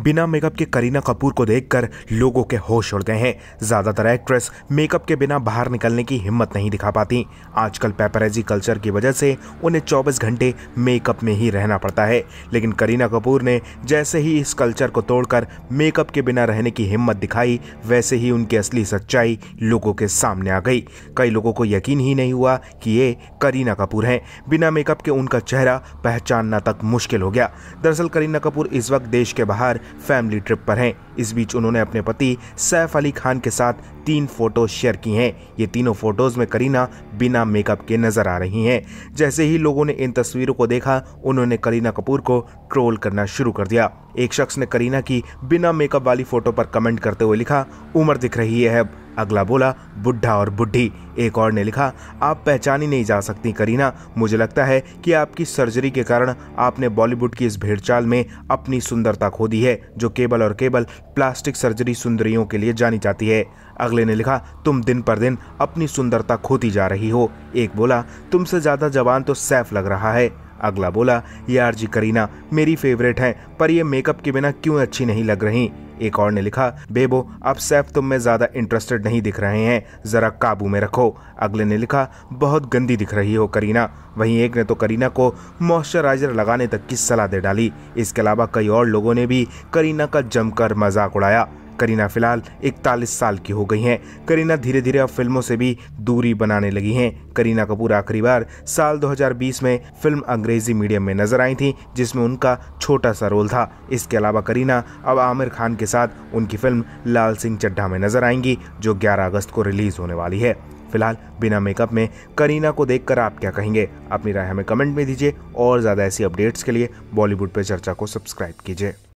बिना मेकअप के करीना कपूर को देखकर लोगों के होश उड़ गए हैं ज़्यादातर एक्ट्रेस मेकअप के बिना बाहर निकलने की हिम्मत नहीं दिखा पाती आजकल पेपरेजी कल्चर की वजह से उन्हें 24 घंटे मेकअप में ही रहना पड़ता है लेकिन करीना कपूर ने जैसे ही इस कल्चर को तोड़कर मेकअप के बिना रहने की हिम्मत दिखाई वैसे ही उनकी असली सच्चाई लोगों के सामने आ गई कई लोगों को यकीन ही नहीं हुआ कि ये करीना कपूर हैं बिना मेकअप के उनका चेहरा पहचानना तक मुश्किल हो गया दरअसल करीना कपूर इस वक्त देश के बाहर फैमिली ट्रिप पर हैं इस बीच उन्होंने अपने पति सैफ अली खान के साथ तीन फोटो शेयर की हैं ये तीनों फोटोज में करीना बिना मेकअप के नजर आ रही हैं जैसे ही लोगों ने इन तस्वीरों को देखा उन्होंने करीना कपूर को ट्रोल करना शुरू कर दिया एक शख्स ने करीना की बिना मेकअप वाली फोटो पर कमेंट करते हुए लिखा उम्र दिख रही है अब अगला बोला बुढ़ा और बुढ़ी एक और ने लिखा आप पहचानी नहीं जा सकती करीना मुझे लगता है कि आपकी सर्जरी के कारण आपने बॉलीवुड की इस भेड़चाल में अपनी सुंदरता खो दी है जो केवल और केवल प्लास्टिक सर्जरी सुंदरियों के लिए जानी जाती है अगले ने लिखा तुम दिन पर दिन अपनी सुंदरता खोती जा रही हो एक बोला तुमसे ज़्यादा जवान तो सैफ लग रहा है अगला बोला यार जी करीना मेरी फेवरेट हैं पर ये मेकअप के बिना क्यों अच्छी नहीं लग रही एक और ने लिखा बेबो अब सैफ तुम में ज्यादा इंटरेस्टेड नहीं दिख रहे हैं जरा काबू में रखो अगले ने लिखा बहुत गंदी दिख रही हो करीना वहीं एक ने तो करीना को मॉइस्चराइजर लगाने तक की सलाह दे डाली इसके अलावा कई और लोगों ने भी करीना का जमकर मजाक उड़ाया करीना फिलहाल इकतालीस साल की हो गई हैं करीना धीरे धीरे अब फिल्मों से भी दूरी बनाने लगी हैं करीना कपूर आखिरी बार साल 2020 में फिल्म अंग्रेजी मीडियम में नजर आई थी जिसमें उनका छोटा सा रोल था इसके अलावा करीना अब आमिर खान के साथ उनकी फिल्म लाल सिंह चड्ढा में नजर आएंगी जो ग्यारह अगस्त को रिलीज होने वाली है फिलहाल बिना मेकअप में करीना को देखकर आप क्या कहेंगे अपनी राय हमें कमेंट में दीजिए और ज़्यादा ऐसी अपडेट्स के लिए बॉलीवुड पर चर्चा को सब्सक्राइब कीजिए